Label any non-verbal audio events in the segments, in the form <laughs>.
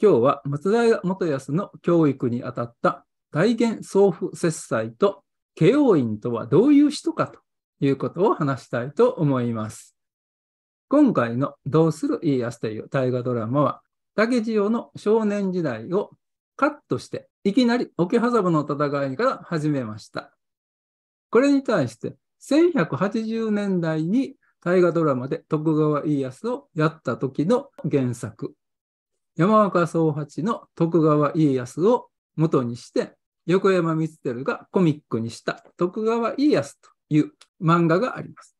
今日は松平元康の教育にあたった大元送付節裁と慶応院とはどういう人かということを話したいと思います。今回のどうする家康という大河ドラマは、竹千代の少年時代をカットして、いきなり桶狭間の戦いから始めました。これに対して、1180年代に大河ドラマで徳川家康をやった時の原作山岡宗八の徳川家康を元にして、横山光輝がコミックにした徳川家康という漫画があります。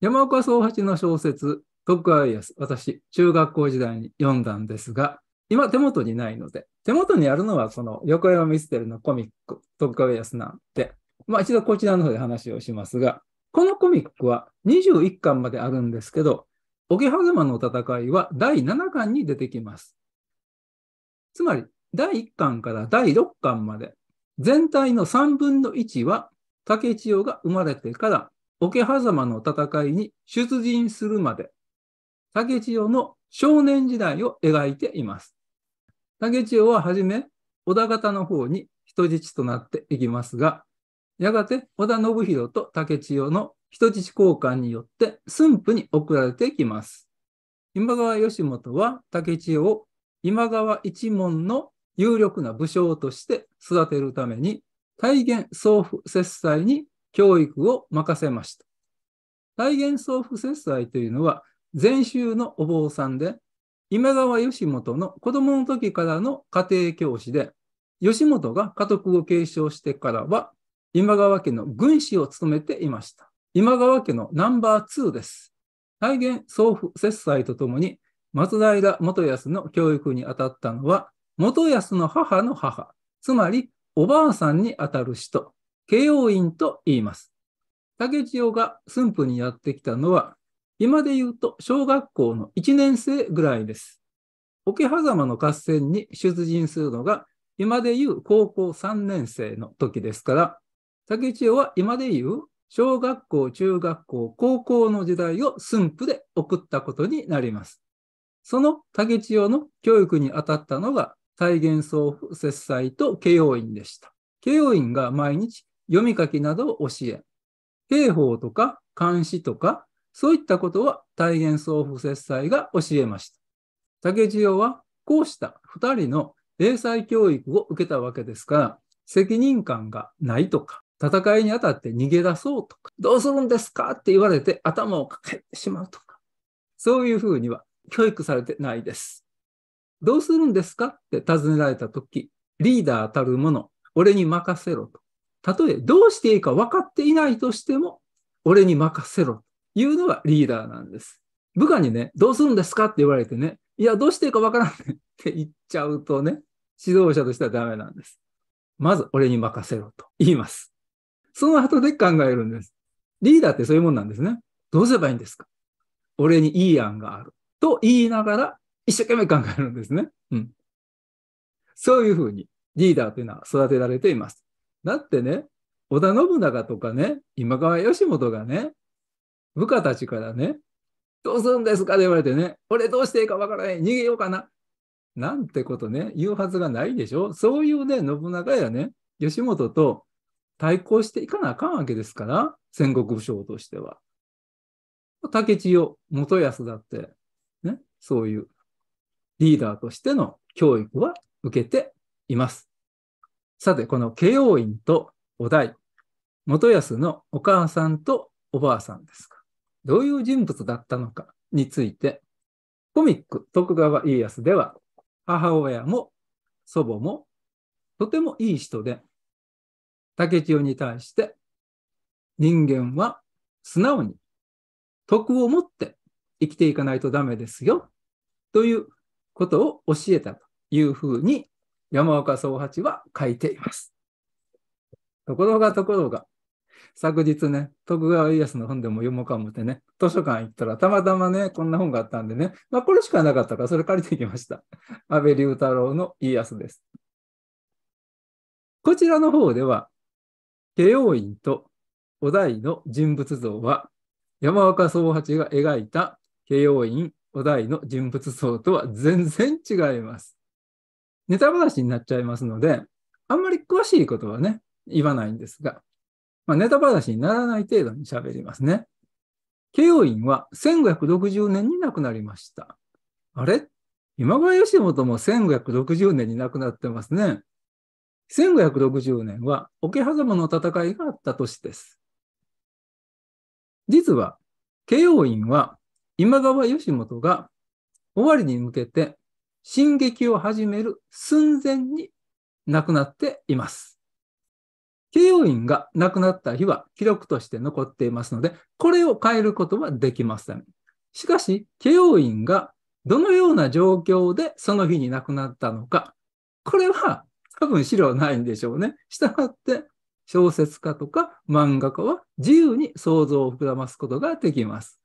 山岡宗八の小説、徳川家康、私、中学校時代に読んだんですが、今手元にないので、手元にあるのはこの横山光輝のコミック、徳川家康なんで、まあ一度こちらの方で話をしますが、このコミックは21巻まであるんですけど、桶狭間の戦いは第7巻に出てきます。つまり、第1巻から第6巻まで、全体の3分の1は、竹千代が生まれてから、桶狭間の戦いに出陣するまで、竹千代の少年時代を描いています。竹千代ははじめ、織田方の方に人質となっていきますが、やがて織田信弘と竹千代の人質交換によって駿府に送られてきます。今川義元は竹千代を今川一門の有力な武将として育てるために大元総府節祭に教育を任せました。大元総府節祭というのは禅宗のお坊さんで今川義元の子供の時からの家庭教師で義元が家督を継承してからは今川家の軍師を務めていました。今川家のナンバー2です。大元総父節祭とともに、松平元康の教育に当たったのは、元康の母の母、つまりおばあさんに当たる人、慶応院と言います。竹千代が駿府にやってきたのは、今で言うと小学校の1年生ぐらいです。桶狭間の合戦に出陣するのが、今で言う高校3年生の時ですから、竹千代は今で言う小学校、中学校、高校の時代を駿府で送ったことになります。その竹千代の教育に当たったのが、体現総節祭と慶応院でした。慶応院が毎日読み書きなどを教え、刑法とか監視とか、そういったことは体元総不節祭が教えました。竹千代はこうした二人の英才教育を受けたわけですから、責任感がないとか、戦いにあたって逃げ出そうとか、どうするんですかって言われて頭をかけてしまうとか、そういうふうには教育されてないです。どうするんですかって尋ねられたとき、リーダーたるもの、俺に任せろと。たとえどうしていいか分かっていないとしても、俺に任せろというのがリーダーなんです。部下にね、どうするんですかって言われてね、いや、どうしていいか分からんねって言っちゃうとね、指導者としてはダメなんです。まず俺に任せろと言います。その後で考えるんです。リーダーってそういうもんなんですね。どうすればいいんですか俺にいい案がある。と言いながら、一生懸命考えるんですね。うん。そういうふうに、リーダーというのは育てられています。だってね、織田信長とかね、今川義元がね、部下たちからね、どうするんですかって言われてね、俺どうしていいかわからない、逃げようかな。なんてことね、言うはずがないでしょ。そういうね、信長やね、義元と対抗していかなあかんわけですから、戦国武将としては。竹千代、元康だって、ね、そういうリーダーとしての教育は受けています。さて、この慶応院とお題、元康のお母さんとおばあさんですか。どういう人物だったのかについて、コミック徳川家康では、母親も祖母もとてもいい人で、竹千代に対して、人間は素直に徳を持って生きていかないとダメですよ、ということを教えたというふうに山岡宗八は書いています。ところがところが、昨日ね、徳川家康の本でも読もうかもってね、図書館行ったらたまたまね、こんな本があったんでね、まあこれしかなかったからそれ借りてきました。安倍龍太郎の家康です。こちらの方では、慶応院とお題の人物像は、山岡宗八が描いた慶応院お題の人物像とは全然違います。ネタ話になっちゃいますので、あんまり詳しいことはね、言わないんですが、まあ、ネタ話にならない程度に喋りますね。慶応院は1560年に亡くなりました。あれ今川義元も1560年に亡くなってますね。1560年は桶狭間の戦いがあった年です。実は、慶応院は今川義元が終わりに向けて進撃を始める寸前に亡くなっています。慶応院が亡くなった日は記録として残っていますので、これを変えることはできません。しかし、慶応院がどのような状況でその日に亡くなったのか、これは多分資料はないんでしょうね。したがって、小説家とか漫画家は自由に想像を膨らますことができます。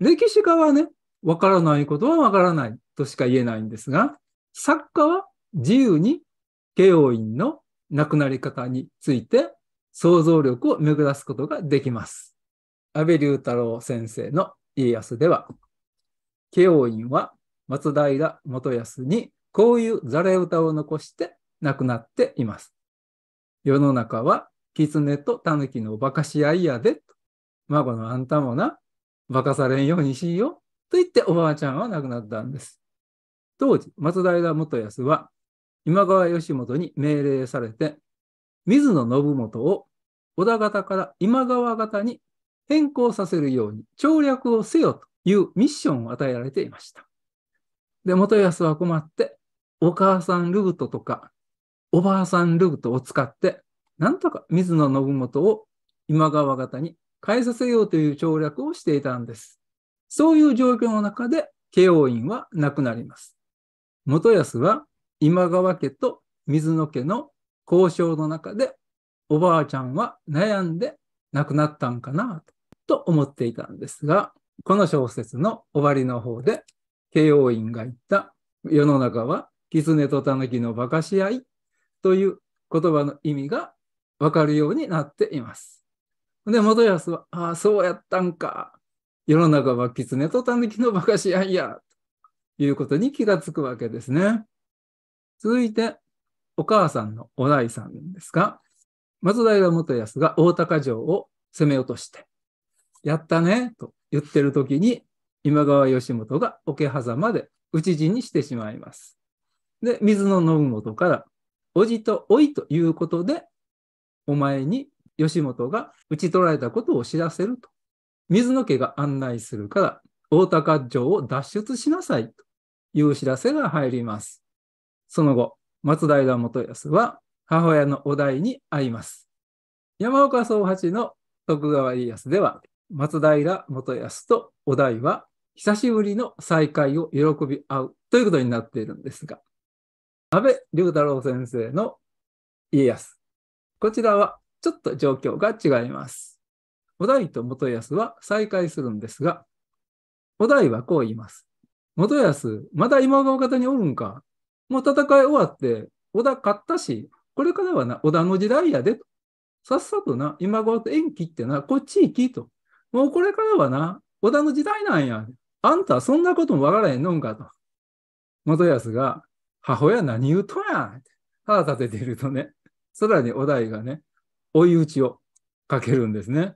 歴史家はね、わからないことはわからないとしか言えないんですが、作家は自由に慶応院の亡くなり方について想像力を巡らすことができます。安倍龍太郎先生の家康では、慶応院は松平元康にこういうざれ歌を残して亡くなっています。世の中は狐と狸の化かし合いやで、孫のあんたもな、化かされんようにしよと言っておばあちゃんは亡くなったんです。当時、松平元康は今川義元に命令されて、水野信元を織田方から今川方に変更させるように調略をせよというミッションを与えられていました。で、元康は困って、お母さんルートとかおばあさんルートを使って、なんとか水野信元を今川方に変えさせようという調略をしていたんです。そういう状況の中で慶応院は亡くなります。元康は今川家と水野家の交渉の中で、おばあちゃんは悩んで亡くなったんかなと思っていたんですが、この小説の終わりの方で、慶応院が言った世の中は狐と狸の化かし合いという言葉の意味がわかるようになっています。で、元康は、ああ、そうやったんか。世の中は狐と狸の馬鹿し合いや。ということに気がつくわけですね。続いて、お母さんのお大さんですが、松平元康が大高城を攻め落として、やったね、と言ってる時に、今川義元が桶狭間で討ち死にしてしまいます。で、水野信元からおじとおいということで、お前に吉本が討ち取られたことを知らせると。水野家が案内するから、大高城を脱出しなさいという知らせが入ります。その後、松平元康は母親のお代に会います。山岡宗八の徳川家康では、松平元康とお代は久しぶりの再会を喜び合うということになっているんですが、安倍龍太郎先生の家康。こちらはちょっと状況が違います。お題と元康は再会するんですが、お題はこう言います。元康、まだ今川方におるんか。もう戦い終わって、織田勝ったし、これからはな、織田の時代やでと。さっさとな、今川と縁切ってな、こっち行きと。もうこれからはな、織田の時代なんや。あんたそんなこともわからへんのんかと。元康が、母親何言うとやん腹立ててるとね、空にお題がね、追い打ちをかけるんですね。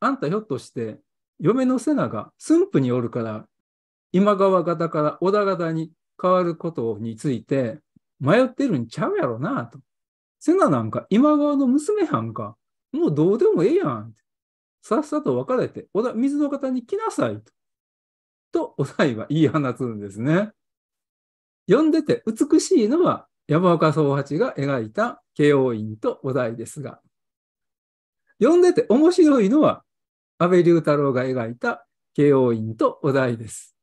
あんたひょっとして、嫁の瀬名が駿府におるから、今川方から織田方に変わることについて、迷ってるんちゃうやろな、と。瀬名なんか今川の娘はんか、もうどうでもええやん。さっさと別れて、織田、水の方に来なさいと。と、お題は言い放つんですね。読んでて美しいのは山岡宗八が描いた慶応院とお題ですが、読んでて面白いのは安倍龍太郎が描いた慶応院とお題です。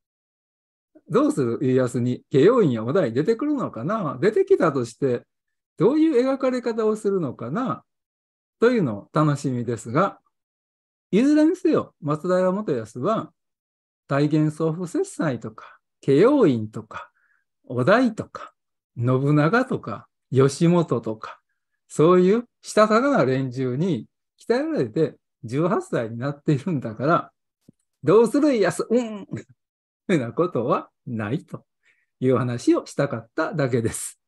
どうする家康に慶応院やお題出てくるのかな出てきたとして、どういう描かれ方をするのかなというのを楽しみですが、いずれにせよ、松平元康は、大元宗府節祭とか、慶応院とか、お題とか、信長とか、吉本とか、そういうしたたかな連中に鍛えられて18歳になっているんだから、どうするやす、うん、ふ <laughs> うなことはないという話をしたかっただけです。